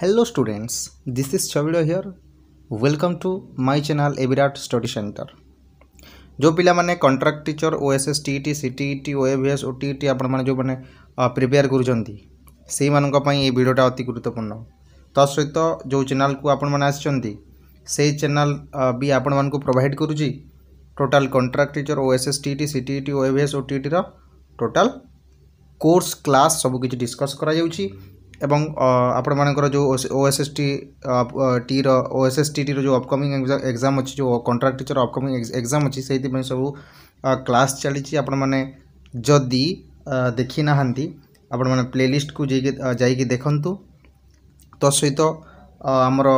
hello students this is chavido here welcome to my channel Avirat study centre जो पिलाने contract teacher O S S T C T T O T T आपने जो मैंने prepare करूँ भिडटा अति गुरुत्वपूर्ण ता सहित जो चैनल को आपण मैंने आई चेल भी आपण मानक प्रोभाइड करुच्ची total contract teacher O S S C T T O S T total course class सबकि डिस्कस कर एवं आपण मान जो OSS T T O S T T जो अपकमिंग एग्जाम अच्छी जो कंट्राक्ट टीचर अपकमिंग एग्जाम अच्छे से सब क्लास चली जदि देखी ना आपण मैंने प्लेलीस्ट को जाकि देखत तो आमर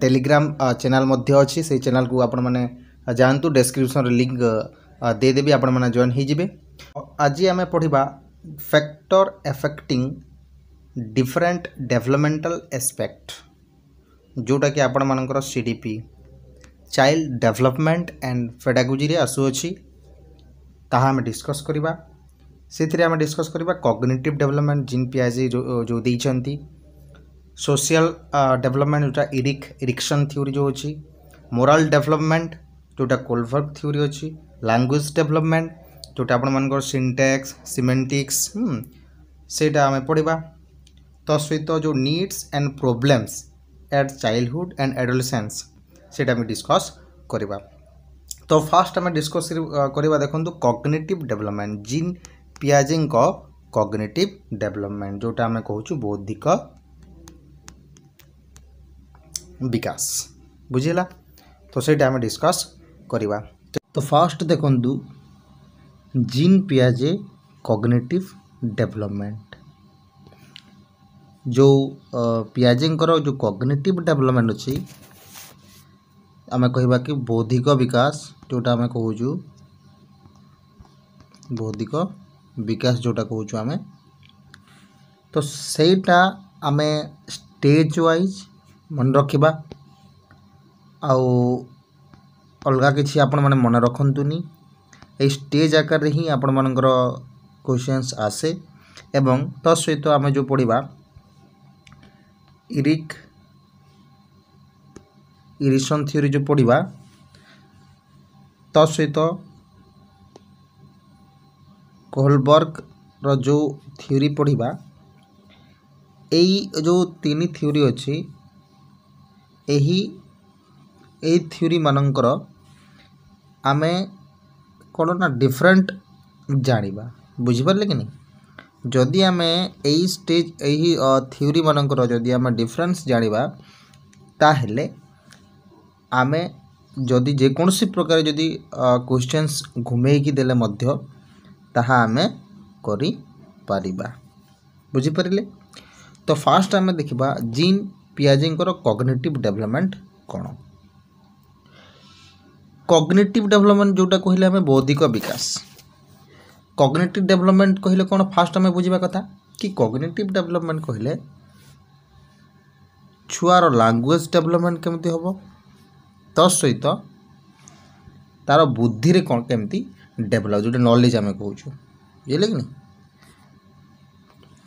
टेलीग्राम चैनल अच्छी से चैनल को आपण जातु डेस्क्रिपन लिंक देदेवि आपण जॉन हो आज आम पढ़ा factor affecting different developmental aspect जोटा कि आपण मानकर CDP child development and pedagogy रे आसुअछि ताहा हम डिस्कस करबा ସେଥିରେ ଆମେ ଡିସ୍କସ୍ କରିବା କଗ୍ନେଟିଭ୍ ଡେଭଲପମେଣ୍ଟ ଜିନ୍ ପିଆଜି ଯେଉଁ ଦେଇଛନ୍ତି ସୋସିଆଲ ଡେଭଲପମେଣ୍ଟ ଯେଉଁଟା ଇରିକ୍ ଇରିକ୍ସନ୍ ଥିଓରି ଯେଉଁ ଅଛି ମୋରାଲ ଡେଭଲପମେଣ୍ଟ ଯେଉଁଟା କୋଲଭର୍କ ଥିଓରି ଅଛି ଲାଙ୍ଗୁଏଜ ଡେଭଲପମେଣ୍ଟ ଯେଉଁଟା ଆପଣମାନଙ୍କର ସିଣ୍ଟେକ୍ସ ସିମେଣ୍ଟିକ୍ସ ସେଇଟା ଆମେ ପଢ଼ିବା ତା ସହିତ ଯେଉଁ needs and problems at childhood and adolescence ସେଇଟା ଆମେ ଡିସ୍କସ୍ କରିବା ତ ଫାର୍ଷ୍ଟ ଆମେ ଡିସ୍କସ୍ କରିବା ଦେଖନ୍ତୁ କଗ୍ନେଟିଭ୍ ଡେଭଲପମେଣ୍ଟ ଜିନ୍ ପିଆଜେଙ୍କ କଗ୍ନେଟିଭ୍ ଡେଭଲପମେଣ୍ଟ ଯେଉଁଟା ଆମେ କହୁଛୁ ବୌଦ୍ଧିକ ବିକାଶ ବୁଝିଲା ତ ସେଇଟା ଆମେ ଡିସ୍କସ୍ କରିବା ତ ଫାର୍ଷ୍ଟ ଦେଖନ୍ତୁ ଜିନ୍ ପିଆଜେ କଗ୍ନେଟିଭ୍ ଡେଭଲପମେଣ୍ଟ ଯେଉଁ ପିଆଜେଙ୍କର ଯେଉଁ କଗ୍ନେଟିଭ୍ ଡେଭଲପମେଣ୍ଟ ଅଛି ଆମେ କହିବା କି ବୌଦ୍ଧିକ ବିକାଶ ଯେଉଁଟା ଆମେ କହୁଛୁ ବୌଦ୍ଧିକ ବିକାଶ ଯେଉଁଟା କହୁଛୁ ଆମେ ତ ସେଇଟା ଆମେ ଷ୍ଟେଜ୍ ୱାଇଜ୍ ମନେ ରଖିବା ଆଉ ଅଲଗା କିଛି ଆପଣମାନେ ମନେ ରଖନ୍ତୁନି ଏଇ ଷ୍ଟେଜ୍ ଆକାରରେ ହିଁ ଆପଣମାନଙ୍କର କୋଶ୍ଚିନ୍ସ ଆସେ ଏବଂ ତତ୍ସହିତ ଆମେ ଯେଉଁ ପଢ଼ିବା ଇରିକ୍ ଇରିସନ୍ ଥିଓରି ଯେଉଁ ପଢ଼ିବା ତା ସହିତ କୋହଲବର୍ଗର ଯେଉଁ ଥିଓରି ପଢ଼ିବା ଏଇ ଯେଉଁ ତିନି ଥିଓରି ଅଛି ଏହି ଏଇ ଥିଓରିମାନଙ୍କର ଆମେ କ'ଣ ନା ଡିଫରେଣ୍ଟ ଜାଣିବା ବୁଝିପାରିଲେ କି ନାହିଁ ଯଦି ଆମେ ଏଇ ଷ୍ଟେଜ୍ ଏହି ଥିଓରିମାନଙ୍କର ଯଦି ଆମେ ଡିଫରେନ୍ସ ଜାଣିବା ତାହେଲେ ଆମେ ଯଦି ଯେକୌଣସି ପ୍ରକାର ଯଦି କ୍ୱେଶ୍ଚନ୍ସ ଘୁମେଇକି ଦେଲେ ମଧ୍ୟ ତାହା ଆମେ କରିପାରିବା ବୁଝିପାରିଲେ ତ ଫାର୍ଷ୍ଟ ଆମେ ଦେଖିବା ଜିନ୍ ପିଆଜେଙ୍କର କଗ୍ନେଟିଭ୍ ଡେଭଲପମେଣ୍ଟ କ'ଣ କଗ୍ନେଟିଭ୍ ଡେଭଲପମେଣ୍ଟ ଯେଉଁଟା କହିଲେ ଆମେ ବୌଦ୍ଧିକ ବିକାଶ କଗ୍ନେଟିଭ୍ ଡେଭଲପମେଣ୍ଟ କହିଲେ କ'ଣ ଫାର୍ଷ୍ଟ ଆମେ ବୁଝିବା କଥା କି କଗ୍ନେଟିଭ୍ ଡେଭଲପମେଣ୍ଟ କହିଲେ ଛୁଆର ଲାଙ୍ଗୁଏଜ୍ ଡେଭଲପମେଣ୍ଟ କେମିତି ହେବ ତା ସହିତ ତା'ର ବୁଦ୍ଧିରେ କ'ଣ କେମିତି ଡେଭଲପ୍ ଯେଉଁଟା ନଲେଜ୍ ଆମେ କହୁଛୁ ବୁଝିଲେ କି ନାହିଁ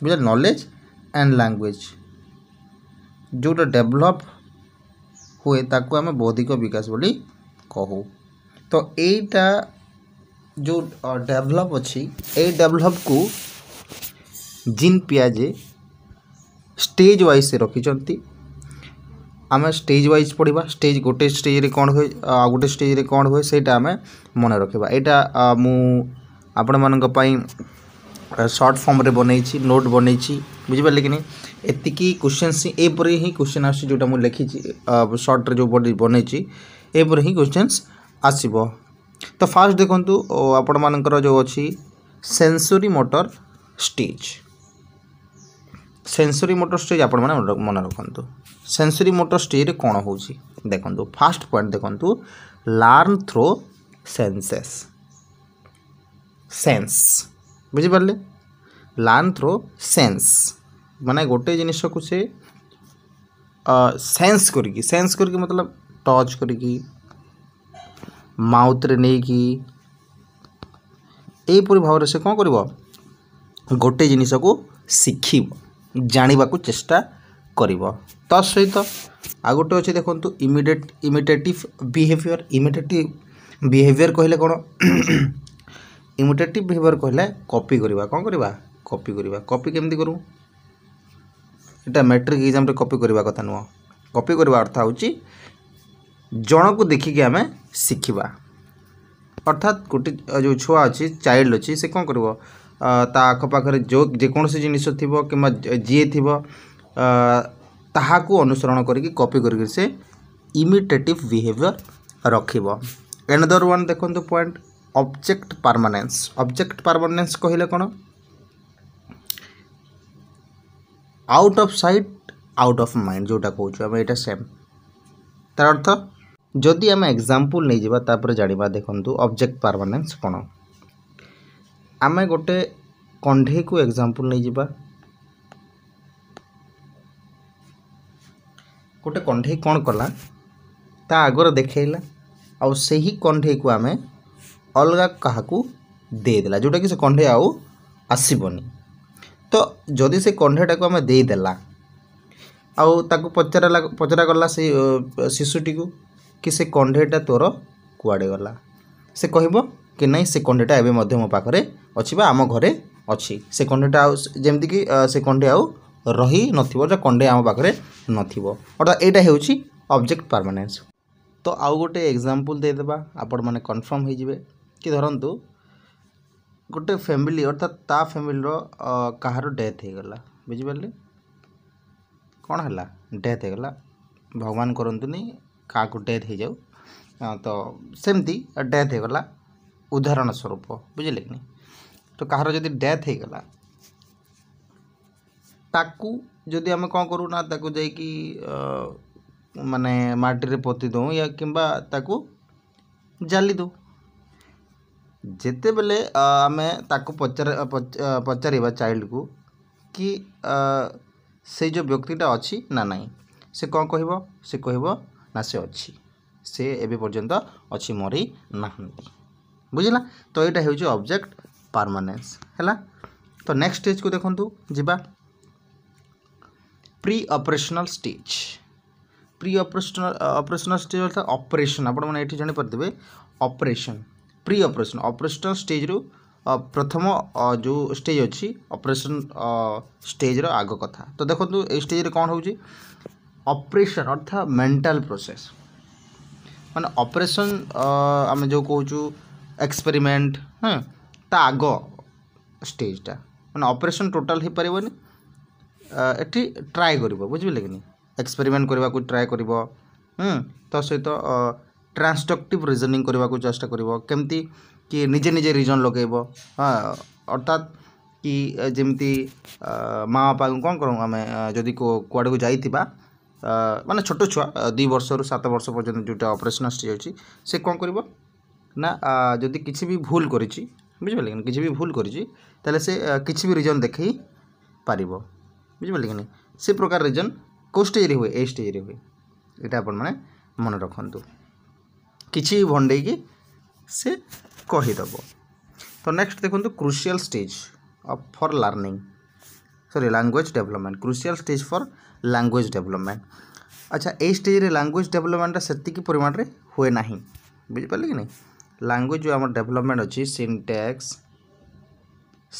ବୁଝିଲେ ନଲେଜ୍ ଆଣ୍ଡ ଲାଙ୍ଗୁଏଜ୍ ଯେଉଁଟା ଡେଭଲପ୍ ହୁଏ ତାକୁ ଆମେ ବୌଦ୍ଧିକ ବିକାଶ ବୋଲି କହୁ ତ ଏଇଟା ଯେଉଁ ଡେଭଲପ୍ ଅଛି ଏଇ ଡେଭଲପ୍କୁ ଜିନ୍ ପିଆଜେ ଷ୍ଟେଜ୍ ୱାଇଜ୍ ସେ ରଖିଛନ୍ତି ଆମେ ଷ୍ଟେଜ୍ ୱାଇଜ୍ ପଢ଼ିବା ଷ୍ଟେଜ୍ ଗୋଟେ ଷ୍ଟେଜ୍ରେ କ'ଣ ହୁଏ ଆଉ ଗୋଟେ ଷ୍ଟେଜ୍ରେ କ'ଣ ହୁଏ ସେଇଟା ଆମେ ମନେ ରଖିବା ଏଇଟା ମୁଁ ଆପଣମାନଙ୍କ ପାଇଁ ସର୍ଟ ଫର୍ମରେ ବନେଇଛି ନୋଟ୍ ବନେଇଛି ବୁଝିପାରିଲେ କି ନାହିଁ ଏତିକି କ୍ୱେଶ୍ଚନ୍ସ ହିଁ ଏପରି ହିଁ କ୍ୱେଶ୍ଚନ୍ ଆସୁଛି ଯେଉଁଟା ମୁଁ ଲେଖିଛି ସର୍ଟରେ ଯେଉଁ ବନେଇଛି ଏପରି ହିଁ କ୍ୱେଶ୍ଚନ୍ସ ଆସିବ ତ ଫାଷ୍ଟ ଦେଖନ୍ତୁ ଆପଣମାନଙ୍କର ଯେଉଁ ଅଛି sensory motor stage sensory motor stage ଆପଣମାନେ ମନେ ରଖନ୍ତୁ ସେନ୍ସୁରି ମୋଟର ଷ୍ଟିଚ୍ରେ କ'ଣ ହେଉଛି ଦେଖନ୍ତୁ ଫାଷ୍ଟ ପଏଣ୍ଟ ଦେଖନ୍ତୁ ଲାର୍ନ ଥ୍ରୋ ସେନ୍ସେସ୍ ସେନ୍ସ ବୁଝିପାରିଲେ ଲାର୍ନ ଥ୍ରୋ ସେନ୍ସ ମାନେ ଗୋଟେ ଜିନିଷକୁ ସେ ସେନ୍ସ କରିକି ସେନ୍ସ କରିକି ମତଲବ ଟଚ୍ କରିକି ମାଉଥ୍ରେ ନେଇକି ଏହିପରି ଭାବରେ ସେ କ'ଣ କରିବ ଗୋଟେ ଜିନିଷକୁ ଶିଖିବ ଜାଣିବାକୁ ଚେଷ୍ଟା କରିବ ତା ସହିତ ଆଉ ଗୋଟେ ଅଛି ଦେଖନ୍ତୁ immediate imitative behaviour imitative behaviour କହିଲେ କ'ଣ ଇମିଟେଟିଭ୍ ବିହେଭିଅର୍ କହିଲେ କପି କରିବା କ'ଣ କରିବା କପି କରିବା କପି କେମିତି କରୁ ଏଇଟା ମେଟ୍ରିକ୍ ଏକ୍ଜାମ୍ରେ କପି କରିବା କଥା ନୁହଁ କପି କରିବା ଅର୍ଥ ହେଉଛି ଜଣକୁ ଦେଖିକି ଆମେ ଶିଖିବା ଅର୍ଥାତ୍ ଗୋଟେ ଯେଉଁ ଛୁଆ ଅଛି ଚାଇଲ୍ଡ ଅଛି ସେ କ'ଣ କରିବ ତା ଆଖପାଖରେ ଯେଉଁ ଯେକୌଣସି ଜିନିଷ ଥିବ କିମ୍ବା ଯିଏ ଥିବ ତାହାକୁ ଅନୁସରଣ କରିକି କପି କରିକି ସେ ଇମିଟେଟିଭ୍ ବିହେଭିଅର୍ ରଖିବ ଏନଦର୍ ୱାନ୍ ଦେଖନ୍ତୁ point object permanence object permanence କହିଲେ କ'ଣ out of sight out of mind ଯେଉଁଟା କହୁଛୁ ଆମେ ଏଇଟା ସେମ୍ ତା'ର ଅର୍ଥ जदि आम एक्जामपल नहीं जापर जाणी देखूँ अब्जेक्ट परमानेंस कौन आम गोटे कंडे को एग्जांपल नहीं जा गोटे कंडे कौन कला ता आगर देखला आई कंडे को आम अलग क्या देदेला जोटा कि कंडे आसबन तो जदि से कंडेटा को आम देदेला आ पचरा पचरा गला से शिशुटी को କି ସେ କଣ୍ଢେଇଟା ତୋର କୁଆଡ଼େ ଗଲା ସେ କହିବ କି ନାହିଁ ସେ କଣ୍ଢେଇଟା ଏବେ ମଧ୍ୟ ମୋ ପାଖରେ ଅଛି ବା ଆମ ଘରେ ଅଛି ସେ କଣ୍ଢେଇଟା ଆଉ ଯେମିତିକି ସେ କଣ୍ଢେଇ ଆଉ ରହି ନଥିବ ବା କଣ୍ଢେଇ ଆମ ପାଖରେ ନଥିବ ଅର୍ଥାତ୍ ଏଇଟା ହେଉଛି ଅବଜେକ୍ଟ ପରମାନେନ୍ସ ତ ଆଉ ଗୋଟେ ଏକ୍ଜାମ୍ପଲ୍ ଦେଇଦେବା ଆପଣମାନେ କନଫର୍ମ ହୋଇଯିବେ କି ଧରନ୍ତୁ ଗୋଟେ ଫ୍ୟାମିଲି ଅର୍ଥାତ୍ ତା ଫ୍ୟାମିଲିର କାହାର ଡେଥ୍ ହୋଇଗଲା ବୁଝିପାରିଲେ କ'ଣ ହେଲା ଡେଥ୍ ହୋଇଗଲା ଭଗବାନ କରନ୍ତୁନି क्या डेथ हो तो सेमती डेथ हो गला उदाहरण स्वरूप बुझल कि तो कहार जब डेथ हो गला जदि आम कौन करूँ ना जा मानने मटी पोती दू या किंबा जाली दू जिते बेले आम पचार पचार चाइल्ड को कि से जो व्यक्ति अच्छी ना नहीं से कौन कह से कह ନା ସେ ଅଛି ସେ ଏବେ ପର୍ଯ୍ୟନ୍ତ ଅଛି ମରି ନାହାନ୍ତି ବୁଝିଲା ତ ଏଇଟା ହେଉଛି ଅବଜେକ୍ଟ ପାର୍ମାନେନ୍ସ ହେଲା ତ ନେକ୍ସଟ ଷ୍ଟେଜ୍କୁ ଦେଖନ୍ତୁ ଯିବା pre operational stage pre operational operational stage ଅର୍ଥାৎ ଅପରେସନ୍ ଆପଣମାନେ ଏଠି ଜାଣିପାରିଥିବେ ଅପରେସନ୍ ପ୍ରି ଅପରେସନ୍ ଅପରେସନାଲ୍ ଷ୍ଟେଜ୍ରୁ ପ୍ରଥମ ଯେଉଁ ଷ୍ଟେଜ୍ ଅଛି ଅପରେସନ୍ ଷ୍ଟେଜ୍ର ଆଗ କଥା ତ ଦେଖନ୍ତୁ ଏଇ ଷ୍ଟେଜ୍ରେ କ'ଣ ହେଉଛି ଅପରେସନ୍ ଅର୍ଥାତ୍ ମେଣ୍ଟାଲ୍ ପ୍ରୋସେସ୍ ମାନେ ଅପରେସନ୍ ଆମେ ଯେଉଁ କହୁଛୁ ଏକ୍ସପେରିମେଣ୍ଟ ହଁ ତା ଆଗ ଷ୍ଟେଜ୍ଟା ମାନେ ଅପରେସନ୍ ଟୋଟାଲ୍ ହେଇପାରିବନି ଏଠି ଟ୍ରାଏ କରିବ ବୁଝିପାରିଲେ କି ନାହିଁ ଏକ୍ସପେରିମେଣ୍ଟ କରିବାକୁ ଟ୍ରାଏ କରିବ ତା ସହିତ ଟ୍ରାନ୍ସଡକ୍ଟିଭ୍ ରିଜନିଂ କରିବାକୁ ଚେଷ୍ଟା କରିବ କେମିତି କି ନିଜେ ନିଜେ ରିଜନ୍ ଲଗାଇବ ଅର୍ଥାତ୍ କି ଯେମିତି ମା ବାପାଙ୍କୁ କ'ଣ କରୁ ଆମେ ଯଦି କୁଆଡ଼କୁ ଯାଇଥିବା ମାନେ ଛୋଟ ଛୁଆ ଦୁଇ ବର୍ଷରୁ ସାତ ବର୍ଷ ପର୍ଯ୍ୟନ୍ତ ଯେଉଁଟା ଅପରେସନ୍ ଆସିଯାଉଛି ସେ କ'ଣ କରିବ ନା ଯଦି କିଛି ବି ଭୁଲ କରିଛି ବୁଝିପାରିଲେ କି କିଛି ବି ଭୁଲ କରିଛି ତାହେଲେ ସେ କିଛି ବି ରିଜନ୍ ଦେଖାଇ ପାରିବ ବୁଝିପାରିଲେ କି ସେ ପ୍ରକାର ରିଜନ୍ କେଉଁ ଷ୍ଟେଜ୍ରେ ହୁଏ ଏଇ ଷ୍ଟେଜ୍ରେ ହୁଏ ଏଇଟା ଆପଣମାନେ ମନେ ରଖନ୍ତୁ କିଛି ଭଣ୍ଡେଇକି ସେ କହିଦେବ ତ ନେକ୍ସଟ ଦେଖନ୍ତୁ crucial stage for learning sorry language development crucial stage for language development अच्छा ये स्टेज लांगुएज डेभलपमेंट से परिमाण में हुए ना बुझिपारे कि नहीं लांगुएज जो आम डेभलपमेंट अच्छी सीनटेक्स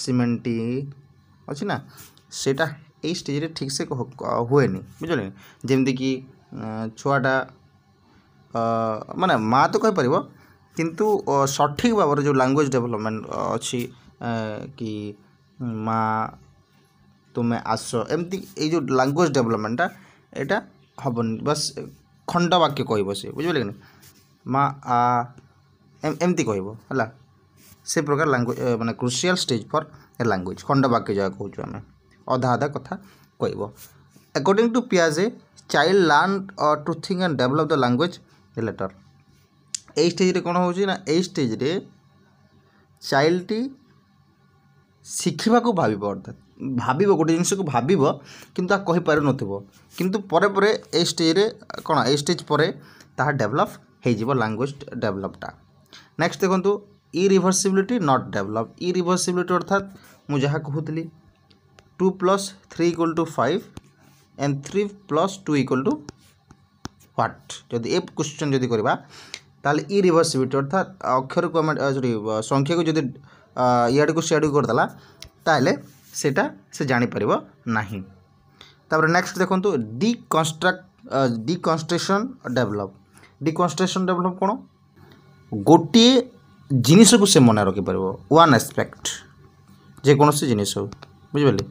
सीमेंटी अच्छी ना सेटा ये स्टेज ठीक से हुए नहीं बुझे जमीक छुआटा मान माँ तो कहपर किंतु सठिक भाव जो लांगुएज डेभलपमेंट अच्छी कि माँ ତୁମେ ଆସ ଏମିତି ଏଇ ଯେଉଁ ଲାଙ୍ଗୁଏଜ୍ ଡେଭଲପମେଣ୍ଟଟା ଏଇଟା ହେବନି ବାସ୍ ଖଣ୍ଡ ବାକ୍ୟ କହିବ ସେ ବୁଝିପାରିଲେ କି ନା ମା ଆ ଏମିତି କହିବ ହେଲା ସେ ପ୍ରକାର ଲାଙ୍ଗୁଏଜ୍ ମାନେ crucial stage for a language ଖଣ୍ଡ ବାକ୍ୟ ଯାହା କହୁଛୁ ଆମେ ଅଧା ଅଧା କଥା କହିବ ଆକର୍ଡ଼ିଂ ଟୁ ପିଆଜେ child learn to think and develop the language later ଏଇ ଷ୍ଟେଜ୍ରେ କ'ଣ ହେଉଛି ନା ଏଇ ଷ୍ଟେଜ୍ରେ ଚାଇଲ୍ଡଟି ଶିଖିବାକୁ ଭାବିବ ଅର୍ଥାତ୍ ଭାବିବ ଗୋଟେ ଜିନିଷକୁ ଭାବିବ କିନ୍ତୁ ତାହା କହିପାରୁନଥିବ କିନ୍ତୁ ପରେ ପରେ ଏଇ ଷ୍ଟେଜ୍ରେ କ'ଣ ଏଇ ଷ୍ଟେଜ୍ ପରେ ତାହା ଡେଭଲପ୍ ହେଇଯିବ ଲାଙ୍ଗୁଏଜ୍ ଡେଭଲପ୍ଟା ନେକ୍ସଟ ଦେଖନ୍ତୁ ଇରିଭର୍ସିବିଲିଟି ନଟ୍ ଡେଭଲପ୍ ଇରିଭର୍ସିବିଲିଟି ଅର୍ଥାତ୍ ମୁଁ ଯାହା କହୁଥିଲି two plus three equal to five and three plus two equal to what ଯଦି ଏ କ୍ୱେଶ୍ଚନ୍ ଯଦି କରିବା ତାହେଲେ ଇରିଭର୍ସିବିଲିଟି ଅର୍ଥାତ୍ ଅକ୍ଷରକୁ ଆମେ ସରି ସଂଖ୍ୟାକୁ ଯଦି ଇଆଡ଼କୁ ସିଆଡ଼କୁ କରିଦେଲା ତାହେଲେ ସେଇଟା ସେ ଜାଣିପାରିବ ନାହିଁ ତାପରେ ନେକ୍ସଟ ଦେଖନ୍ତୁ ଡିକନ୍ଷ୍ଟ୍ରାକ୍ଟ ଡିକନ୍ଷ୍ଟ୍ରକ୍ସନ୍ ଡେଭଲପ୍ ଡିକନ୍ଷ୍ଟ୍ରକ୍ସନ୍ ଡେଭଲପ୍ କ'ଣ ଗୋଟିଏ ଜିନିଷକୁ ସେ ମନେ ରଖିପାରିବ ୱାନ୍ ଆସ୍ପେକ୍ଟ ଯେକୌଣସି ଜିନିଷ ହଉ ବୁଝିପାରିଲେ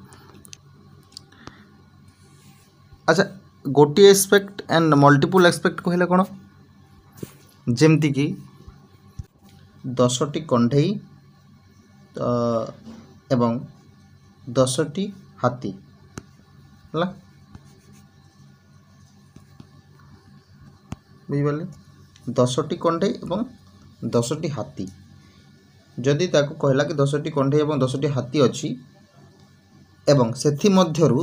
ଆଚ୍ଛା ଗୋଟିଏ ଆସ୍ପେକ୍ଟ ଆଣ୍ଡ ମଲ୍ଟିପୁଲ୍ ଆସ୍ପେକ୍ଟ କହିଲେ କ'ଣ ଯେମିତିକି ଦଶଟି କଣ୍ଢେଇ ଏବଂ ଦଶଟି ହାତୀ ହେଲା ବୁଝିପାରିଲେ ଦଶଟି କଣ୍ଢେଇ ଏବଂ ଦଶଟି ହାତୀ ଯଦି ତାକୁ କହିଲା କି ଦଶଟି କଣ୍ଢେଇ ଏବଂ ଦଶଟି ହାତୀ ଅଛି ଏବଂ ସେଥିମଧ୍ୟରୁ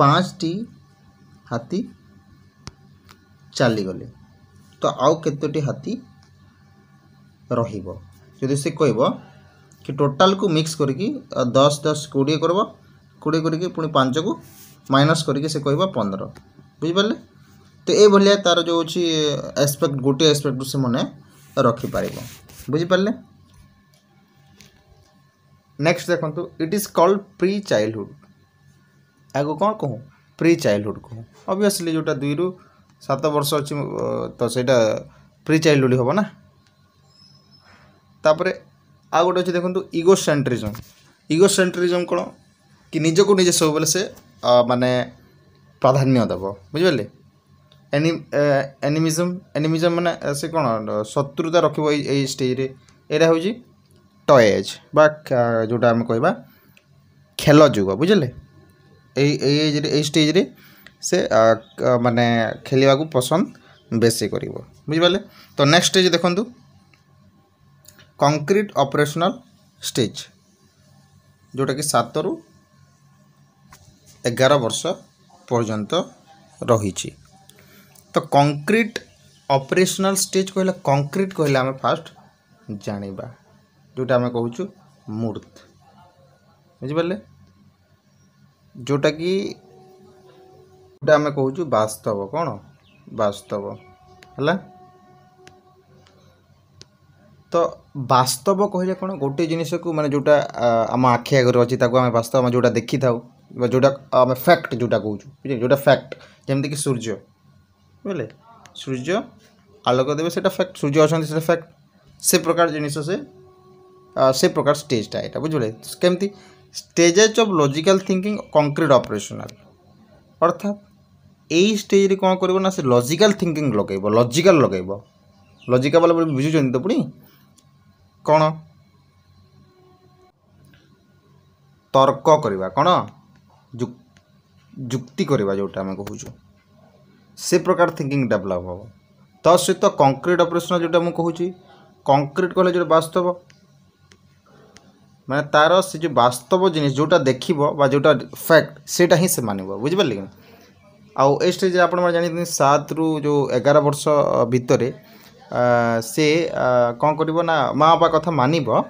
ପାଞ୍ଚଟି ହାତୀ ଚାଲିଗଲେ ତ ଆଉ କେତୋଟି ହାତୀ ରହିବ जो से कह कि टोटाल को मिक्स कर दस दस कोड़े करब कोड़े कर माइनस कर कह पंदर बुझिपारे तो यह तार जो अच्छी एसपेक्ट गोटे एसपेक्ट से मैंने रखिपार बुझिपारे नेक्स्ट देखो it is called pre childhood आगे कौन कहूँ प्री चाइल्डहुड कहूँ अभीअसली जोटा दुई रु सत वर्ष अच्छी तो सहीटा प्रि चाइल्डहुड हम ना ତାପରେ ଆଉ ଗୋଟେ ଅଛି ଦେଖନ୍ତୁ ଇଗୋ ସେଣ୍ଟ୍ରିଜମ୍ ଇଗୋ ସେଣ୍ଟ୍ରିଜମ୍ କ'ଣ କି ନିଜକୁ ନିଜେ ସବୁବେଳେ ସେ ମାନେ ପ୍ରାଧାନ୍ୟ ଦେବ ବୁଝିପାରିଲେ ଏନି ଏନିମିଜମ୍ ଏନିମିଜମ୍ ମାନେ ସେ କ'ଣ ଶତ୍ରୁତା ରଖିବ ଏଇ ଏଇ ଷ୍ଟେଜ୍ରେ ଏଇଟା ହେଉଛି ଟଏଜ୍ ବା ଯେଉଁଟା ଆମେ କହିବା ଖେଳ ଯୁଗ ବୁଝିଲେ ଏଇ ଏଇ ଏଜ୍ରେ ଏଇ ଷ୍ଟେଜ୍ରେ ସେ ମାନେ ଖେଳିବାକୁ ପସନ୍ଦ ବେଶୀ କରିବ ବୁଝିପାରିଲେ ତ ନେକ୍ସଟ ଷ୍ଟେଜ୍ ଦେଖନ୍ତୁ କଂକ୍ରିଟ୍ ଅପରେସନାଲ୍ ଷ୍ଟେଜ୍ ଯେଉଁଟାକି ସାତରୁ ଏଗାର ବର୍ଷ ପର୍ଯ୍ୟନ୍ତ ରହିଛି ତ କଂକ୍ରିଟ୍ ଅପରେସନାଲ୍ ଷ୍ଟେଜ୍ କହିଲେ କଂକ୍ରିଟ୍ କହିଲେ ଆମେ ଫାଷ୍ଟ ଜାଣିବା ଯେଉଁଟା ଆମେ କହୁଛୁ ମୂର୍ତ୍ତ ବୁଝିପାରିଲେ ଯେଉଁଟାକି ଯେଉଁଟା ଆମେ କହୁଛୁ ବାସ୍ତବ କ'ଣ ବାସ୍ତବ ହେଲା ତ ବାସ୍ତବ କହିଲେ କ'ଣ ଗୋଟେ ଜିନିଷକୁ ମାନେ ଯେଉଁଟା ଆମ ଆଖି ଆଗରେ ଅଛି ତାକୁ ଆମେ ବାସ୍ତବ ଆମେ ଯେଉଁଟା ଦେଖିଥାଉ ବା ଯେଉଁଟା ଆମେ ଫ୍ୟାକ୍ଟ ଯେଉଁଟା କହୁଛୁ ବୁଝିଲେ ଯେଉଁଟା ଫ୍ୟାକ୍ଟ ଯେମିତିକି ସୂର୍ଯ୍ୟ ବୁଝିଲେ ସୂର୍ଯ୍ୟ ଆଲୋକ ଦେବେ ସେଇଟା ଫ୍ୟାକ୍ଟ ସୂର୍ଯ୍ୟ ଅଛନ୍ତି ସେଇଟା ଫ୍ୟାକ୍ଟ ସେ ପ୍ରକାର ଜିନିଷ ସେ ସେ ପ୍ରକାର ଷ୍ଟେଜ୍ଟା ଏଇଟା ବୁଝିଲେ କେମିତି stages of logical thinking concrete operational ଅର୍ଥାତ୍ ଏଇ ଷ୍ଟେଜ୍ରେ କ'ଣ କରିବ ନା ସେ ଲଜିକାଲ୍ ଥିଙ୍କିଂ ଲଗାଇବ ଲଜିକାଲ୍ ଲଗାଇବ ଲଜିକା ବୋଲେ ବୁଝୁଛନ୍ତି ତ ପୁଣି କ'ଣ ତର୍କ କରିବା କ'ଣ ଯୁକ୍ତି କରିବା ଯେଉଁଟା ଆମେ କହୁଛୁ ସେ ପ୍ରକାର ଥିଙ୍କିଙ୍ଗ ଡେଭଲପ୍ ହେବ ତା ସହିତ କଂକ୍ରିଟ୍ ଅପରେସନ୍ ଯେଉଁଟା ମୁଁ କହୁଛି କଂକ୍ରିଟ୍ କହିଲେ ଯେଉଁଟା ବାସ୍ତବ ମାନେ ତା'ର ସେ ଯେଉଁ ବାସ୍ତବ ଜିନିଷ ଯେଉଁଟା ଦେଖିବ ବା ଯେଉଁଟା ଫ୍ୟାକ୍ଟ ସେଇଟା ହିଁ ସେ ମାନିବ ବୁଝିପାରିଲେ କି ଆଉ ଏ ଷ୍ଟେଜ୍ରେ ଆପଣମାନେ ଜାଣିଛନ୍ତି ସାତରୁ ଯେଉଁ ଏଗାର ବର୍ଷ ଭିତରେ ସେ କ'ଣ କରିବ ନା ମା ବାପା କଥା ମାନିବ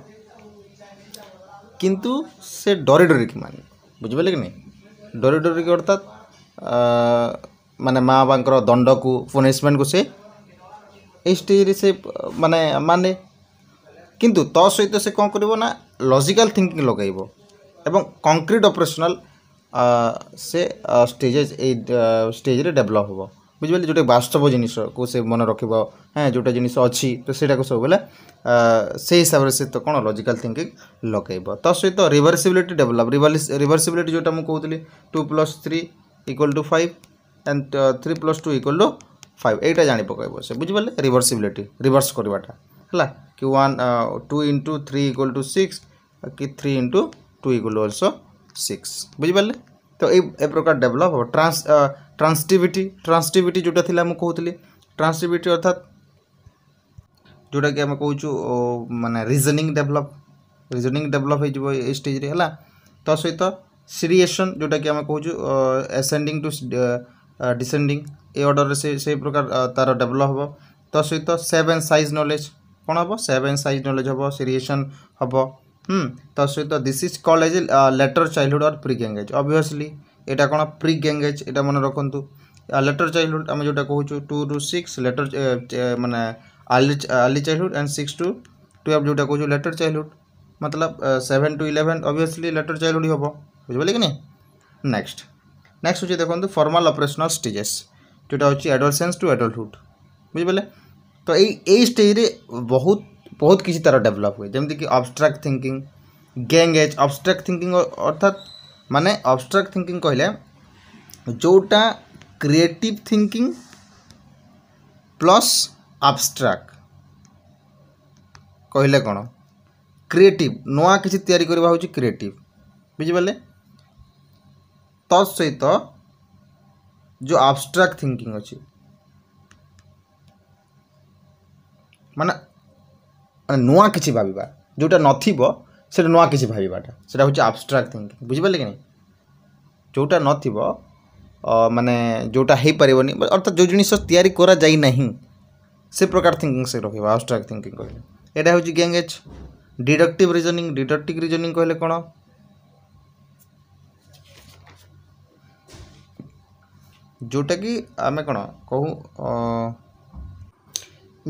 କିନ୍ତୁ ସେ ଡରି ଡରିକି ମାନିବ ବୁଝିପାରିଲେ କି ନାହିଁ ଡରି ଡରିକି ଅର୍ଥାତ୍ ମାନେ ମା ବାପାଙ୍କର ଦଣ୍ଡକୁ ପନିସମେଣ୍ଟକୁ ସେ ଏଇ ଷ୍ଟେଜ୍ରେ ସେ ମାନେ ମାନେ କିନ୍ତୁ ତା ସହିତ ସେ କ'ଣ କରିବ ନା ଲଜିକାଲ୍ ଥିଙ୍କିଂ ଲଗାଇବ ଏବଂ କଂକ୍ରିଟ୍ ଅପରେସନାଲ୍ ସେ ଷ୍ଟେଜେସ୍ ଏଇ ଷ୍ଟେଜ୍ରେ ଡେଭଲପ୍ ହେବ ବୁଝିପାରିଲେ ଯେଉଁଟା ବାସ୍ତବ ଜିନିଷକୁ ସେ ମନେ ରଖିବ ହଁ ଯେଉଁଟା ଜିନିଷ ଅଛି ତ ସେଇଟାକୁ ସବୁବେଳେ ସେଇ ହିସାବରେ ସେ ତ କ'ଣ ଲଜିକାଲ୍ ଥିଙ୍କିଂ ଲଗେଇବ ତା ସହିତ ରିଭର୍ସିବିଲିଟି ଡେଭଲପ୍ ରିଭର୍ସିବିଲିଟି ଯେଉଁଟା ମୁଁ କହୁଥିଲି two plus three equal to five and three plus two equal to five ଏଇଟା ଜାଣି ପକାଇବ ସେ ବୁଝିପାରିଲେ ରିଭର୍ସିବିଲିଟି ରିଭର୍ସ କରିବାଟା ହେଲା କି one two into three equal to six କି three into two equal to also six ବୁଝିପାରିଲେ ତ ଏଇ ଏ ପ୍ରକାର ଡେଭଲପ୍ ହେବ ଟ୍ରାନ୍ସ ট্রান্সটিভিটি ট্রান্সটিভিটি যেটা লা আমি কହୁଥିଲି ট্রান্সটিভিটি অর্থাৎ যেটা কি আমি কৌছু মানে রিজনিং ডেভেলপ রিজনিং ডেভেলপ হয়ে যাব এই স্টেজে হল তা সহিত সিরিয়েসন যেটা কি আমি কৌছু এসেন্ডিং টু ডিসেন্ডিং এই অর্ডরের সেই সেই প্রকার তার ডেভেলপ হব তা সহিত সেভ এন্ড সাইজ নলেজ কোণ হব সেভ এন্ড সাইজ নলেজ হব সিরিয়েসন হব হুম তা সহিত this is call age later childhood or pre gang age obviously यहाँ कौन प्री গ্যাঙ্গেজ এটা মনে रखु लेटर লেটর চাইল্ডহুড আমি যেটা কুচু টু রু সিক্স লেটর মানে early early childhood and six to twelve যেটা কুচু मतलब seven to eleven obviously later childhood हम बुझे कि नहीं नेक्स्ट नेक्स्ट हूँ देखो फर्माल अपरेसनाल स्टेजेस जोटा हूँ एडलसेन्स टू एडल्टुड बुझे तो यही स्टेज्रे बहुत बहुत किसी तरह डेभलप हुए जमीक abstract thinking gang age abstract thinking अर्थात ମାନେ ଅବଷ୍ଟ୍ରାକ୍ଟ ଥିଙ୍କିଂ କହିଲେ ଯେଉଁଟା କ୍ରିଏଟିଭ୍ ଥିଙ୍କିଂ ପ୍ଲସ୍ ଆବଷ୍ଟ୍ରାକ୍ଟ କହିଲେ କ'ଣ କ୍ରିଏଟିଭ୍ ନୂଆ କିଛି ତିଆରି କରିବା ହେଉଛି କ୍ରିଏଟିଭ୍ ବୁଝିପାରିଲେ ତତ୍ସହିତ ଯେଉଁ ଆବଷ୍ଟ୍ରାକ୍ଟ ଥିଙ୍କିଂ ଅଛି ମାନେ ନୂଆ କିଛି ଭାବିବା ଯେଉଁଟା ନଥିବ से नुआ किसी भावटा से आबस्ट्राक्ट थिंकिंग बुझिपारे कि नहीं जोटा न मानने जोटा हो पार नहीं अर्थात जो जिनस या से प्रकार थिंकिंग से रखे आबस्ट्राक्ट थिंकिंग कह यहाँ हूँ gang age deductive reasoning deductive reasoning कहले कौन जोटा कि आम कौन कहू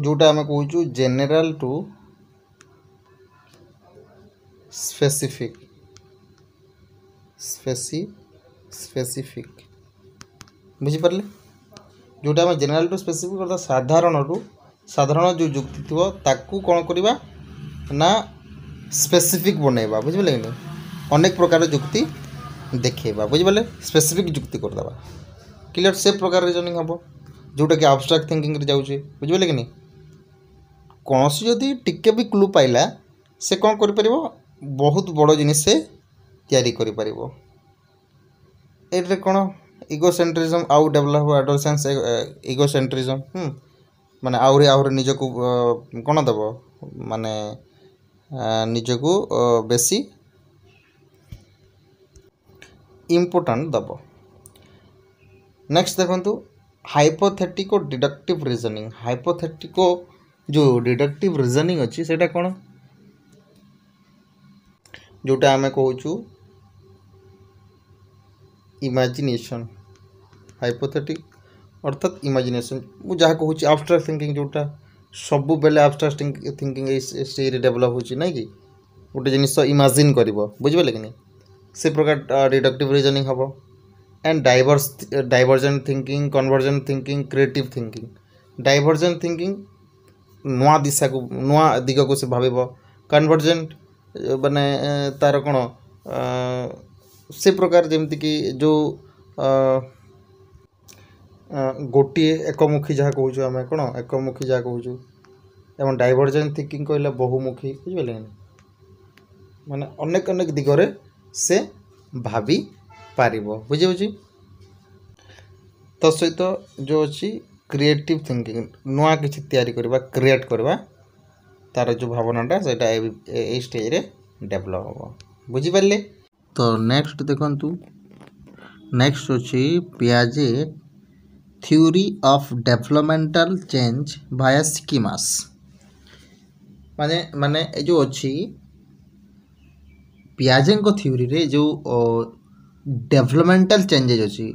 जोटा आम कह जेनेल टू specific स्पेसी स्पेसिफिक ବୁଝିପାରିଲେ ଯେଉଁଟା ଆମେ ଜେନେରାଲ୍ ଟୁ ସ୍ପେସିଫିକ୍ ଅର୍ଥାৎ ସାଧାରଣରୁ ସାଧାରଣ ଯେଉଁ ଯୁକ୍ତି ଥିବ ତାକୁ କ'ଣ କରିବା ନା ସ୍ପେସିଫିକ୍ ବନେଇବା ବୁଝିପାରିଲେ କି ନାହିଁ ଅନେକ ପ୍ରକାର ଯୁକ୍ତି ଦେଖେଇବା ବୁଝିପାରିଲେ ସ୍ପେସିଫିକ୍ ଯୁକ୍ତି କରିଦେବା କ୍ଲିୟର୍ ସେ ପ୍ରକାର ରିଜନିଂ ହେବ ଯେଉଁଟାକି ଆବଷ୍ଟ୍ରାକ୍ଟ ଥିଙ୍କିଙ୍ଗରେ ଯାଉଛି ବୁଝିପାରିଲେ କି ନାହିଁ କୌଣସି ଯଦି ଟିକେ ବି କ୍ଲୁ ପାଇଲା ସେ କ'ଣ କରିପାରିବ ବହୁତ ବଡ଼ ଜିନିଷ ସେ ତିଆରି କରିପାରିବ ଏଠାରେ କ'ଣ ଇଗୋ ସେଣ୍ଟ୍ରିଜମ୍ ଆଉ ଡେଭଲପ୍ ଆଡୋଲସେନ୍ସ ଇଗୋ ସେଣ୍ଟ୍ରିଜମ୍ ମାନେ ଆହୁରି ଆହୁରି ନିଜକୁ କ'ଣ ଦେବ ମାନେ ନିଜକୁ ବେଶୀ ଇମ୍ପୋର୍ଟାଣ୍ଟ ଦେବ ନେକ୍ସଟ ଦେଖନ୍ତୁ ହାଇପୋଥେଟିକୋ ଡିଡକ୍ଟିଭ୍ ରିଜନିଂ ହାଇପୋଥେଟିକୋ ଯେଉଁ ଡିଡକ୍ଟିଭ୍ ରିଜନିଂ ଅଛି ସେଇଟା କ'ଣ जोटा आम कौच इमाजिनेसन हाइपोथेटिक अर्थात इमाजिनेसन मुझे कहूँ आबस्ट्राक्ट थिंकिंग जोटा बेले आबस्ट्राक्ट थिंकिंग स्टेज डेभलप हो कि गोटे जिनस इमाजिन कर बुझे कि नहीं से प्रकार डिडक्टिव रिजनिंग हम and diverse divergent thinking convergent thinking creative thinking divergent thinking नुआ दिशा को नुआ दिग को से भाव कनवर्जेंट ମାନେ ତା'ର କ'ଣ ସେ ପ୍ରକାର ଯେମିତିକି ଯେଉଁ ଗୋଟିଏ ଏକମୁଖୀ ଯାହା କହୁଛୁ ଆମେ କ'ଣ ଏକମୁଖୀ ଯାହା କହୁଛୁ ଏବଂ ଡାଇଭର୍ଜେଣ୍ଟ ଥିଙ୍କିଙ୍ଗ କହିଲେ ବହୁମୁଖୀ ବୁଝିପାରିଲେ କି ମାନେ ଅନେକ ଅନେକ ଦିଗରେ ସେ ଭାବି ପାରିବ ବୁଝିହେଉଛି ତା ସହିତ ଯେଉଁ ଅଛି କ୍ରିଏଟିଭ୍ ଥିଙ୍କିଙ୍ଗ ନୂଆ କିଛି ତିଆରି କରିବା କ୍ରିଏଟ୍ କରିବା ତା'ର ଯେଉଁ ଭାବନାଟା ସେଇଟା ଏଇ ଷ୍ଟେଜ୍ରେ ଡେଭଲପ୍ ହେବ ବୁଝିପାରିଲେ ତ ନେକ୍ସଟ ଦେଖନ୍ତୁ ନେକ୍ସଟ ଅଛି ପିଆଜେ theory of developmental change via schemas মানে মানে এই যে অছি পিয়াজেঙ্ক থিওরিরে যে ডেভেলপমেন্টাল চেঞ্জেস অছি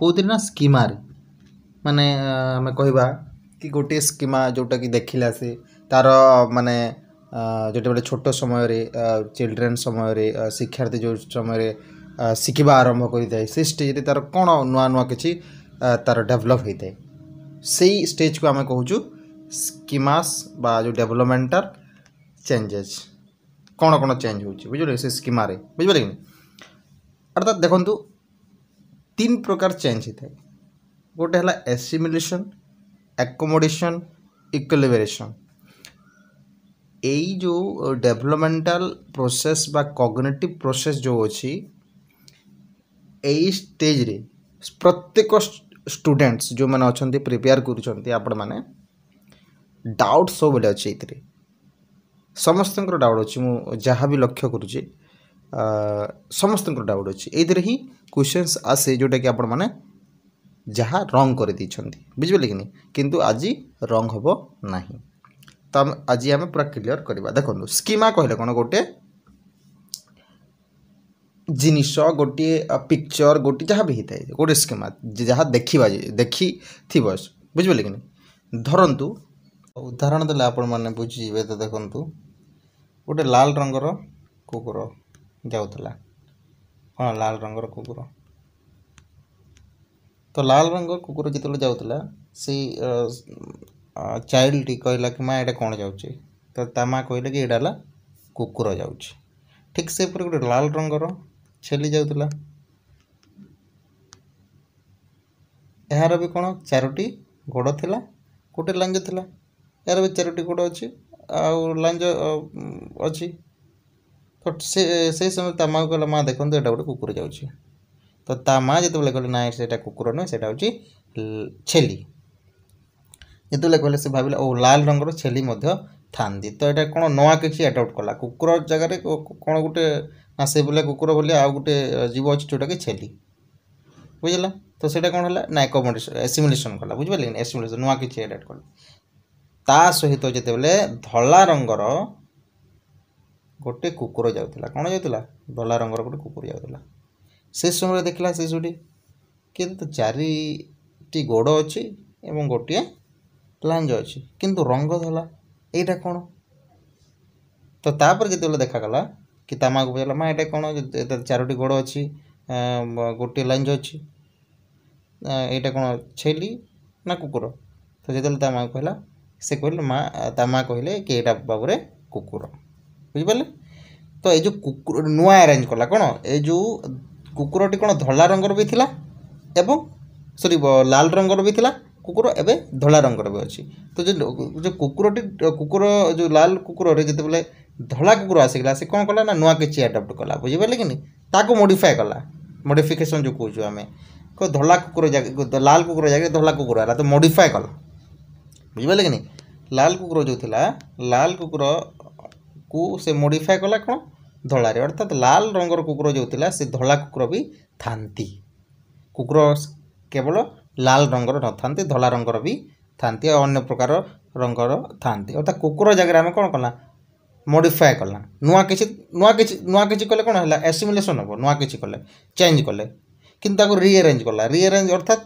কোথায় না স্কিমার মানে আমি কহবা কি গোটিয়ে স্কিমা যেটা কি দেখিলা সে ତା'ର ମାନେ ଯେତେବେଳେ ଛୋଟ ସମୟରେ ଚିଲଡ୍ରେନ୍ ସମୟରେ ଶିକ୍ଷାର୍ଥୀ ଯେଉଁ ସମୟରେ ଶିଖିବା ଆରମ୍ଭ କରିଥାଏ ସେ ଷ୍ଟେଜ୍ରେ ତା'ର କ'ଣ ନୂଆ ନୂଆ କିଛି ତା'ର ଡେଭଲପ୍ ହୋଇଥାଏ ସେଇ ଷ୍ଟେଜ୍କୁ ଆମେ କହୁଛୁ ସ୍କିମାସ୍ ବା ଯେଉଁ ଡେଭଲପମେଣ୍ଟାଲ୍ ଚେଞ୍ଜେସ୍ କ'ଣ କ'ଣ ଚେଞ୍ଜ ହେଉଛି ବୁଝିପାରିଲେ ସେ ସ୍କିମାରେ ବୁଝିପାରିଲେ କି ଅର୍ଥାତ୍ ଦେଖନ୍ତୁ ତିନି ପ୍ରକାର ଚେଞ୍ଜ ହୋଇଥାଏ ଗୋଟେ ହେଲା ଏସିମିଲେସନ୍ ଆକୋମୋଡେସନ୍ ଇକ୍ୱଲିବରେସନ୍ ଏଇ ଯେଉଁ ଡେଭଲପମେଣ୍ଟାଲ ପ୍ରୋସେସ୍ ବା କଗ୍ନେଟିଭ୍ ପ୍ରୋସେସ୍ ଯେଉଁ ଅଛି ଏଇ ଷ୍ଟେଜ୍ରେ ପ୍ରତ୍ୟେକ ଷ୍ଟୁଡେଣ୍ଟସ୍ ଯେଉଁମାନେ ଅଛନ୍ତି ପ୍ରିପେୟାର କରୁଛନ୍ତି ଆପଣମାନେ ଡାଉଟ୍ ସବୁବେଳେ ଅଛି ଏଇଥିରେ ସମସ୍ତଙ୍କର ଡାଉଟ୍ ଅଛି ମୁଁ ଯାହା ବି ଲକ୍ଷ୍ୟ କରୁଛି ସମସ୍ତଙ୍କର ଡାଉଟ୍ ଅଛି ଏଇଥିରେ ହିଁ କ୍ୱେଶ୍ଚନ୍ସ ଆସେ ଯେଉଁଟାକି ଆପଣମାନେ ଯାହା ରଙ୍ଗ କରିଦେଇଛନ୍ତି ବୁଝିପାରିଲେ କି ନାହିଁ କିନ୍ତୁ ଆଜି ରଙ୍ଗ ହେବ ନାହିଁ ତ ଆଜି ଆମେ ପୁରା କ୍ଲିଅର୍ କରିବା ଦେଖନ୍ତୁ ସ୍କିମା କହିଲେ କ'ଣ ଗୋଟିଏ ଜିନିଷ ଗୋଟିଏ ପିକ୍ଚର୍ ଗୋଟିଏ ଯାହା ବି ହେଇଥାଏ ଗୋଟିଏ ସ୍କିମା ଯାହା ଦେଖିବା ଦେଖିଥିବ ବୁଝିପାରିଲେ କି ନାହିଁ ଧରନ୍ତୁ ଉଦାହରଣ ଦେଲେ ଆପଣମାନେ ବୁଝିଯିବେ ତ ଦେଖନ୍ତୁ ଗୋଟେ ଲାଲ ରଙ୍ଗର କୁକୁର ଯାଉଥିଲା ହଁ ଲାଲ ରଙ୍ଗର କୁକୁର ତ ଲାଲ ରଙ୍ଗର କୁକୁର ଯେତେବେଳେ ଯାଉଥିଲା ସେଇ ଚାଇଲ୍ଡଟି କହିଲା କି ମା' ଏଇଟା କ'ଣ ଯାଉଛି ତ ତା ମା' କହିଲେ କି ଏଇଟା ହେଲା କୁକୁର ଯାଉଛି ଠିକ୍ ସେପରି ଗୋଟେ ଲାଲ ରଙ୍ଗର ଛେଲି ଯାଉଥିଲା ଏହାର ବି କ'ଣ ଚାରୋଟି ଗୋଡ଼ ଥିଲା ଗୋଟେ ଲାଞ୍ଜ ଥିଲା ଏହାର ବି ଚାରୋଟି ଗୋଡ଼ ଅଛି ଆଉ ଲାଞ୍ଜ ଅଛି ତ ସେ ସେଇ ସମୟରେ ତା ମାଆକୁ କହିଲା ମା' ଦେଖନ୍ତୁ ଏଇଟା ଗୋଟେ କୁକୁର ଯାଉଛି ତ ତା ମା' ଯେତେବେଳେ କହିଲେ ନାଇଁ ସେଇଟା କୁକୁର ନୁହେଁ ସେଇଟା ହେଉଛି ଛେଲି ଯେତେବେଳେ କହିଲେ ସେ ଭାବିଲା ଓ ଲାଲ ରଙ୍ଗର ଛେଲି ମଧ୍ୟ ଥାନ୍ତି ତ ଏଇଟା କ'ଣ ନୂଆ କିଛି ଆଡପ୍ଟ କଲା କୁକୁର ଜାଗାରେ କ'ଣ ଗୋଟେ ନା ସେ ଭଳିଆ କୁକୁର ଭଳିଆ ଆଉ ଗୋଟେ ଜୀବ ଅଛି ଯେଉଁଟାକି ଛେଲି ବୁଝିଲା ତ ସେଇଟା କ'ଣ ହେଲା ନା ଏକୋମୋଡେସନ୍ ଏସିମିଲେସନ୍ କଲା ବୁଝିପାରିଲେ କି ଏସିମିଲେସନ୍ ନୂଆ କିଛି ଆଡପ୍ଟ କଲା ତା ସହିତ ଯେତେବେଳେ ଧଳା ରଙ୍ଗର ଗୋଟେ କୁକୁର ଯାଉଥିଲା କ'ଣ ଯାଉଥିଲା ଧଳା ରଙ୍ଗର ଗୋଟେ କୁକୁର ଯାଉଥିଲା ସେ ସମୟରେ ଦେଖିଲା ଶିଶୁଟି କିନ୍ତୁ ଚାରିଟି ଗୋଡ଼ ଅଛି ଏବଂ ଗୋଟିଏ ଲାଞ୍ଜ ଅଛି କିନ୍ତୁ ରଙ୍ଗ ଧଳା ଏଇଟା କ'ଣ ତ ତାପରେ ଯେତେବେଳେ ଦେଖାଗଲା କି ତା ମାଆକୁ ପଚାରିଲା ମା ଏଇଟା କ'ଣ ଚାରୋଟି ଗୋଡ଼ ଅଛି ଗୋଟିଏ ଲାଞ୍ଜ ଅଛି ଏଇଟା କ'ଣ ଛେଲି ନା କୁକୁର ତ ଯେତେବେଳେ ତା ମାଆ କହିଲା ସେ କହିଲେ ମା ତା ମାଆ କହିଲେ କି ଏଇଟା ବାବୁରେ କୁକୁର ବୁଝିପାରିଲେ ତ ଏଇ ଯେଉଁ କୁକୁର ନୂଆ ଆରେଞ୍ଜ କଲା କ'ଣ ଏଇ ଯେଉଁ କୁକୁରଟି କ'ଣ ଧଳା ରଙ୍ଗର ବି ଥିଲା ଏବଂ ସରି ଲାଲ ରଙ୍ଗର ବି ଥିଲା କୁକୁର ଏବେ ଧଳା ରଙ୍ଗର ବି ଅଛି ତ ଯେଉଁ କୁକୁରଟି କୁକୁର ଯେଉଁ ଲାଲ କୁକୁରରେ ଯେତେବେଳେ ଧଳା କୁକୁର ଆସିଗଲା ସେ କ'ଣ କଲା ନା ନୂଆ କିଛି ଆଡ଼ପ୍ଟ କଲା ବୁଝିପାରିଲେ କି ନି ତାକୁ ମୋଡ଼ିଫାଏ କଲା ମୋଡ଼ିଫିକେସନ୍ ଯେଉଁ କହୁଛୁ ଆମେ ଧଳା କୁକୁର ଜାଗା ଲାଲ କୁକୁର ଜାଗାରେ ଧଳା କୁକୁର ହେଲା ତ ମୋଡ଼ିଫାଏ କଲା ବୁଝିପାରିଲେ କି ନି ଲାଲ କୁକୁର ଯେଉଁ ଥିଲା ଲାଲ କୁକୁରକୁ ସେ ମୋଡ଼ିଫାଏ କଲା କ'ଣ ଧଳାରେ ଅର୍ଥାତ୍ ଲାଲ ରଙ୍ଗର କୁକୁର ଯେଉଁ ଥିଲା ସେ ଧଳା କୁକୁର ବି ଥାନ୍ତି କୁକୁର କେବଳ ଲାଲ ରଙ୍ଗର ନଥାନ୍ତି ଧଳା ରଙ୍ଗର ବି ଥାନ୍ତି ଆଉ ଅନ୍ୟ ପ୍ରକାର ରଙ୍ଗର ଥାନ୍ତି ଅର୍ଥାତ୍ କୁକୁର ଜାଗାରେ ଆମେ କ'ଣ କଲା ମଡ଼ିଫାଏ କଲା ନୂଆ କିଛି ନୂଆ କିଛି ନୂଆ କିଛି କଲେ କ'ଣ ହେଲା ଏସିମିଲେସନ୍ ହେବ ନୂଆ କିଛି କଲେ ଚେଞ୍ଜ କଲେ କିନ୍ତୁ ତାକୁ ରିଆରେଞ୍ଜ କଲା ରିଆରେଞ୍ଜ ଅର୍ଥାତ୍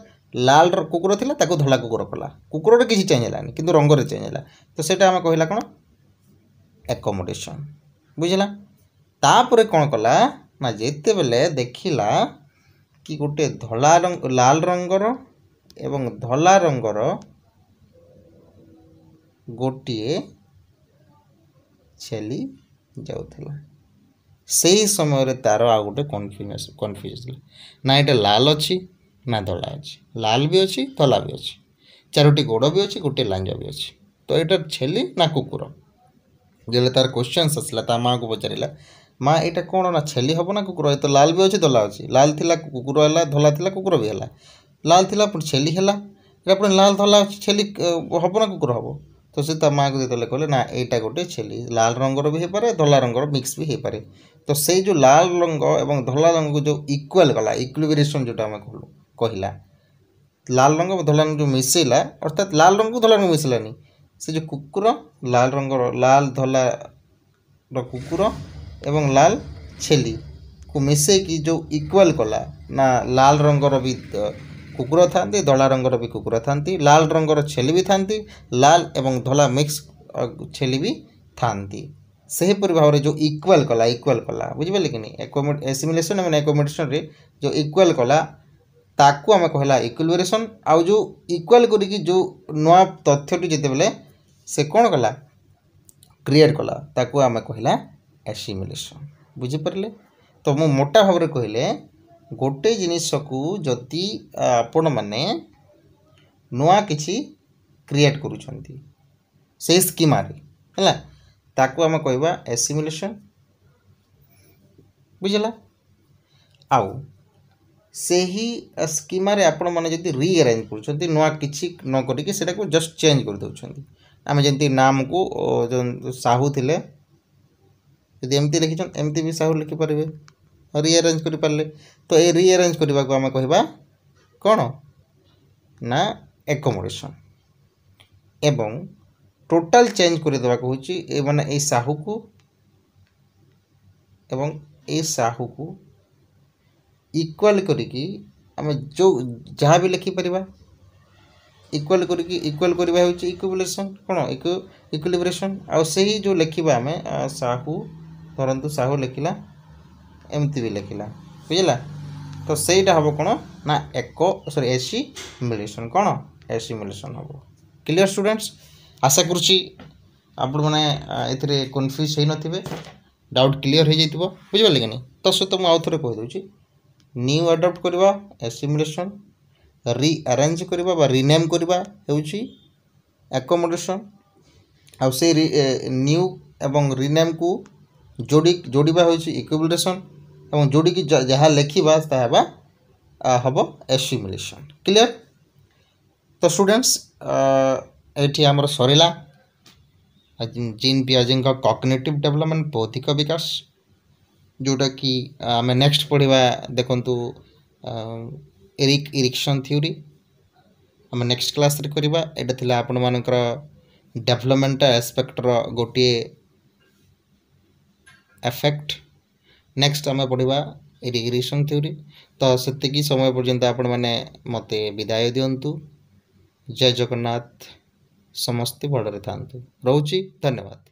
ଲାଲର କୁକୁର ଥିଲା ତାକୁ ଧଳା କୁକୁର କଲା କୁକୁରରେ କିଛି ଚେଞ୍ଜ ହେଲାନି କିନ୍ତୁ ରଙ୍ଗରେ ଚେଞ୍ଜ ହେଲା ତ ସେଇଟା ଆମେ କହିଲା କ'ଣ ଏକୋମୋଡେସନ୍ ବୁଝିଲା ତାପରେ କ'ଣ କଲା ନା ଯେତେବେଳେ ଦେଖିଲା କି ଗୋଟେ ଧଳା ରଙ୍ଗ ଲାଲ ରଙ୍ଗର ଏବଂ ଧଳା ରଙ୍ଗର ଗୋଟିଏ ଛେଲି ଯାଉଥିଲା ସେହି ସମୟରେ ତା'ର ଆଉ ଗୋଟେ କନଫ୍ୟୁଜ୍ କନଫ୍ୟୁଜ୍ ଥିଲା ନା ଏଇଟା ଲାଲ ଅଛି ନା ଧଳା ଅଛି ଲାଲ ବି ଅଛି ଧଳା ବି ଅଛି ଚାରୋଟି ଗୋଡ଼ ବି ଅଛି ଗୋଟିଏ ଲାଞ୍ଜ ବି ଅଛି ତ ଏଇଟା ଛେଲି ନା କୁକୁର ଯେତେବେଳେ ତା'ର କ୍ୱେଶ୍ଚନ୍ସ ଆସିଲା ତା ମାଆକୁ ପଚାରିଲା ମା ଏଇଟା କ'ଣ ନା ଛେଲି ହେବ ନା କୁକୁର ଏ ତ ଲାଲ ବି ଅଛି ଧଳା ଅଛି ଲାଲ ଥିଲା କୁକୁର ହେଲା ଧଳା ଥିଲା କୁକୁର ବି ହେଲା ଲାଲ୍ ଥିଲା ପୁଣି ଛେଲି ହେଲା ଏଇଟା ପୁଣି ଲାଲ୍ ଧଲା ଛେଲି ହେବ ନା କୁକୁର ହେବ ତ ସେ ତା ମାଆକୁ ଯେତେବେଳେ କହିଲେ ନା ଏଇଟା ଗୋଟେ ଛେଲି ଲାଲ ରଙ୍ଗର ବି ହେଇପାରେ ଧଳା ରଙ୍ଗର ମିକ୍ସ ବି ହେଇପାରେ ତ ସେଇ ଯେଉଁ ଲାଲ ରଙ୍ଗ ଏବଂ ଧଳା ରଙ୍ଗକୁ ଯେଉଁ ଇକ୍ୱାଲ୍ କଲା ଇକ୍ୱିବ୍ରେସନ୍ ଯେଉଁଟା ଆମେ କହିଲୁ କହିଲା ଲାଲ ରଙ୍ଗ ଧଳା ରଙ୍ଗ ଯେଉଁ ମିଶାଇଲା ଅର୍ଥାତ୍ ଲାଲ ରଙ୍ଗକୁ ଧଳା ରଙ୍ଗ ମିଶାଇଲାନି ସେ ଯେଉଁ କୁକୁର ଲାଲ ରଙ୍ଗର ଲାଲ ଧଳାର କୁକୁର ଏବଂ ଲାଲ ଛେଲିକୁ ମିଶାଇକି ଯେଉଁ ଇକ୍ୱାଲ୍ କଲା ନା ଲାଲ ରଙ୍ଗର ବି କୁକୁର ଥାନ୍ତି ଧଳା ରଙ୍ଗର ବି କୁକୁର ଥାନ୍ତି ଲାଲ ରଙ୍ଗର ଛେଳି ବି ଥାନ୍ତି ଲାଲ ଏବଂ ଧଳା ମିକ୍ସ ଛେଳି ବି ଥାନ୍ତି ସେହିପରି ଭାବରେ ଯେଉଁ ଇକ୍ୱାଲ୍ କଲା ଇକ୍ୱାଲ୍ କଲା ବୁଝିପାରିଲେ କି ନାହିଁ ଏସିମିଲେସନ୍ ଏବଂ ଏକୋମୋଡେସନ୍ରେ ଯେଉଁ ଇକ୍ୱାଲ୍ କଲା ତାକୁ ଆମେ କହିଲା ଇକ୍ୱିଲିବ୍ରେସନ୍ ଆଉ ଯେଉଁ ଇକ୍ୱାଲ୍ କରିକି ଯେଉଁ ନୂଆ ତଥ୍ୟଟି ଯେତେବେଳେ ସେ କ'ଣ କଲା କ୍ରିଏଟ୍ କଲା ତାକୁ ଆମେ କହିଲା ଏସିମିଲେସନ୍ ବୁଝିପାରିଲେ ତ ମୁଁ ମୋଟା ଭାବରେ କହିଲେ ଗୋଟେ ଜିନିଷକୁ ଯଦି ଆପଣମାନେ ନୂଆ କିଛି କ୍ରିଏଟ୍ କରୁଛନ୍ତି ସେଇ ସ୍କିମାରେ ହେଲା ତାକୁ ଆମେ କହିବା ଏସିମିଲେସନ୍ ବୁଝିଲା ଆଉ ସେହି ସ୍କିମାରେ ଆପଣମାନେ ଯଦି ରିଆରେଞ୍ଜ କରୁଛନ୍ତି ନୂଆ କିଛି ନ କରିକି ସେଇଟାକୁ ଜଷ୍ଟ ଚେଞ୍ଜ କରିଦେଉଛନ୍ତି ଆମେ ଯେମିତି ନାମକୁ ସାହୁ ଥିଲେ ଯଦି ଏମିତି ଲେଖିଛନ୍ତି ଏମିତି ବି ସାହୁ ଲେଖିପାରିବେ ରିଆରେଞ୍ଜ କରିପାରିଲେ তো এই রিআরেঞ্জ କରିବାକୁ ଆମେ କହିବା କ'ଣ ନା ଏକୋମୋଡେସନ୍ ଏବଂ ଟୋଟାଲ୍ ଚେଞ୍ଜ କରିଦେବାକୁ ହେଉଛି ଏ ମାନେ ଏଇ ସାହୁକୁ ଏବଂ ଏଇ ସାହୁକୁ ଇକ୍ୱାଲ୍ କରିକି ଆମେ ଯେଉଁ ଯାହା ବି ଲେଖିପାରିବା ଇକ୍ୱାଲ୍ କରିକି ଇକ୍ୱାଲ୍ କରିବା ହେଉଛି ଇକ୍ୟୁବୁଲେସନ୍ କ'ଣ ଇକ୍ୟୁଲିବ୍ରେସନ୍ ଆଉ ସେହି ଯେଉଁ ଲେଖିବା ଆମେ ସାହୁ ଧରନ୍ତୁ ସାହୁ ଲେଖିଲା ଏମିତି ବି ଲେଖିଲା ବୁଝିଲା ତ ସେଇଟା ହେବ କ'ଣ ନା ଏକ ସରି ଏସିମିଲେସନ୍ କ'ଣ ଏସିମିଲେସନ୍ ହେବ କ୍ଲିଅର୍ ଷ୍ଟୁଡ଼େଣ୍ଟସ୍ ଆଶା କରୁଛି ଆପଣମାନେ ଏଥିରେ କନଫ୍ୟୁଜ୍ ହୋଇନଥିବେ ଡାଉଟ୍ କ୍ଲିଅର୍ ହୋଇଯାଇଥିବ ବୁଝିପାରିଲେ କି ନାହିଁ ତା ସହିତ ମୁଁ ଆଉ ଥରେ କହିଦେଉଛି ନ୍ୟୁ ଆଡ଼ପ୍ଟ କରିବା ଏସିମିଲେସନ୍ ରିଆରେଞ୍ଜ କରିବା ବା ରିନେମ୍ କରିବା ହେଉଛି ଆକୋମୋଡେସନ୍ ଆଉ ସେ ନ୍ୟୁ ଏବଂ ରିନେମ୍କୁ ଯୋଡ଼ି ଯୋଡ଼ିବା ହେଉଛି ଇକ୍ୟୁବିଲେସନ୍ जोड़ी की जहाँ लेखा हम एसिमुलेसन क्लीयर तो स्टूडेंट्स ये आम सरला जीन पियाजी का ककनेटिव डेभलपमेंट बौद्धिक विकास जोटा कि आम नेक्स्ट पढ़ा देखु एरिक इरिक्शन थ्योरी आम नेक्स्ट क्लास ये आपण मानकर डेभलपमेंट एसपेक्टर गोटे एफेक्ट ନେକ୍ସଟ୍ ଆମେ ପଢ଼ିବା ରିଗ୍ରେସନ୍ ଥିଓରି ତ ସେତିକି ସମୟ ପର୍ଯ୍ୟନ୍ତ ଆପଣମାନେ ମୋତେ ବିଦାୟ ଦିଅନ୍ତୁ ଜୟ ଜଗନ୍ନାଥ ସମସ୍ତେ ଭଲରେ ଥାଆନ୍ତୁ ରହୁଛି ଧନ୍ୟବାଦ